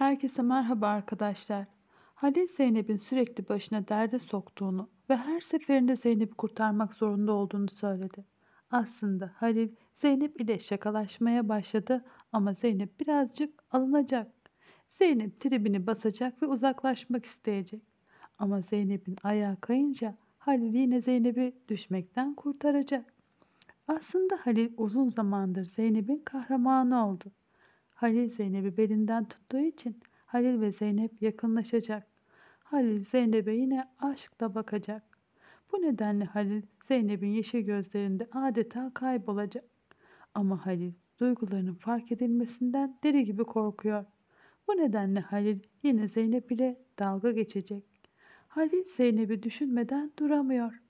Herkese merhaba arkadaşlar. Halil Zeynep'in sürekli başına derde soktuğunu ve her seferinde Zeynep'i kurtarmak zorunda olduğunu söyledi. Aslında Halil Zeynep ile şakalaşmaya başladı ama Zeynep birazcık alınacak. Zeynep tribini basacak ve uzaklaşmak isteyecek. Ama Zeynep'in ayağı kayınca Halil yine Zeynep'i düşmekten kurtaracak. Aslında Halil uzun zamandır Zeynep'in kahramanı oldu. Halil Zeynep'i belinden tuttuğu için Halil ve Zeynep yakınlaşacak. Halil Zeynep'e yine aşkla bakacak. Bu nedenle Halil Zeynep'in yeşil gözlerinde adeta kaybolacak. Ama Halil duygularının fark edilmesinden deli gibi korkuyor. Bu nedenle Halil yine Zeynep ile dalga geçecek. Halil Zeynep'i düşünmeden duramıyor.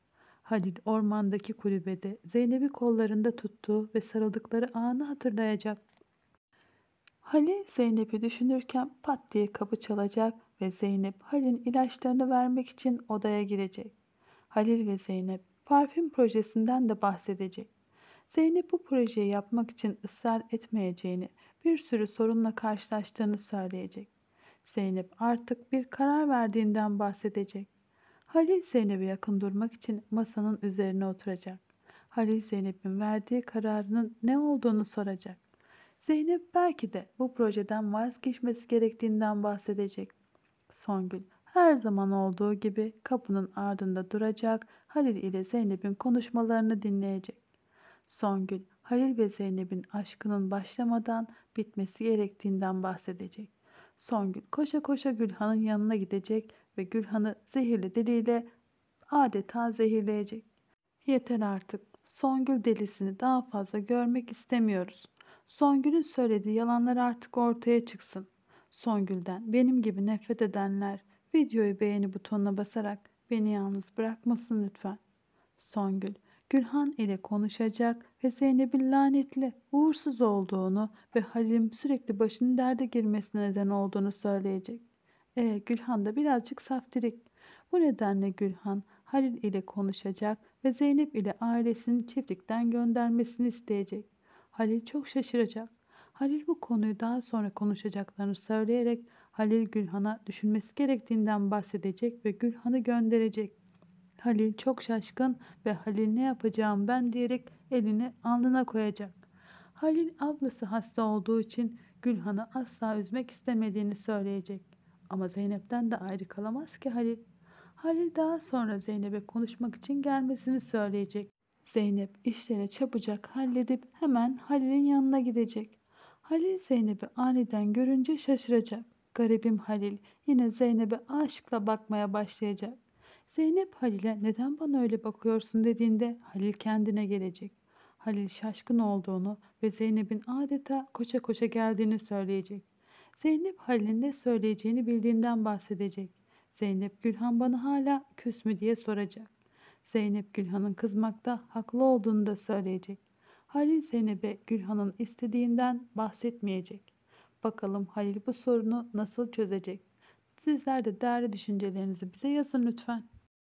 Halil ormandaki kulübede Zeynep'i kollarında tuttuğu ve sarıldıkları anı hatırlayacak. Halil Zeynep'i düşünürken pat diye kapı çalacak ve Zeynep Halil'in ilaçlarını vermek için odaya girecek. Halil ve Zeynep parfüm projesinden de bahsedecek. Zeynep bu projeyi yapmak için ısrar etmeyeceğini, bir sürü sorunla karşılaştığını söyleyecek. Zeynep artık bir karar verdiğinden bahsedecek. Halil Zeynep'e yakın durmak için masanın üzerine oturacak. Halil Zeynep'in verdiği kararının ne olduğunu soracak. Zeynep belki de bu projeden vazgeçmesi gerektiğinden bahsedecek. Songül her zaman olduğu gibi kapının ardında duracak Halil ile Zeynep'in konuşmalarını dinleyecek. Songül Halil ve Zeynep'in aşkının başlamadan bitmesi gerektiğinden bahsedecek. Songül koşa koşa Gülhan'ın yanına gidecek ve Gülhan'ı zehirli diliyle adeta zehirleyecek. Yeter artık. Songül delisini daha fazla görmek istemiyoruz. Songül'ün söylediği yalanlar artık ortaya çıksın. Songül'den benim gibi nefret edenler videoyu beğeni butonuna basarak beni yalnız bırakmasın lütfen. Songül, Gülhan ile konuşacak ve Zeynep'in lanetli, uğursuz olduğunu ve Halil'in sürekli başının derde girmesine neden olduğunu söyleyecek. E Gülhan da birazcık saftirik. Bu nedenle Gülhan Halil ile konuşacak ve Zeynep ile ailesinin çiftlikten göndermesini isteyecek. Halil çok şaşıracak. Halil bu konuyu daha sonra konuşacaklarını söyleyerek Halil Gülhan'a düşünmesi gerektiğinden bahsedecek ve Gülhan'ı gönderecek. Halil çok şaşkın ve Halil ne yapacağım ben diyerek elini alnına koyacak. Halil ablası hasta olduğu için Gülhan'ı asla üzmek istemediğini söyleyecek. Ama Zeynep'ten de ayrı kalamaz ki Halil. Halil daha sonra Zeynep'e konuşmak için gelmesini söyleyecek. Zeynep işlerini çabucak halledip hemen Halil'in yanına gidecek. Halil Zeynep'i aniden görünce şaşıracak. Garibim Halil yine Zeynep'e aşıkla bakmaya başlayacak. Zeynep Halil'e neden bana öyle bakıyorsun dediğinde Halil kendine gelecek. Halil şaşkın olduğunu ve Zeynep'in adeta koşa koşa geldiğini söyleyecek. Zeynep Halil'in ne söyleyeceğini bildiğinden bahsedecek. Zeynep Gülhan bana hala küs mü diye soracak. Zeynep Gülhan'ın kızmakta haklı olduğunu da söyleyecek. Halil Zeynep'e Gülhan'ın istediğinden bahsetmeyecek. Bakalım Halil bu sorunu nasıl çözecek? Sizler de değerli düşüncelerinizi bize yazın lütfen.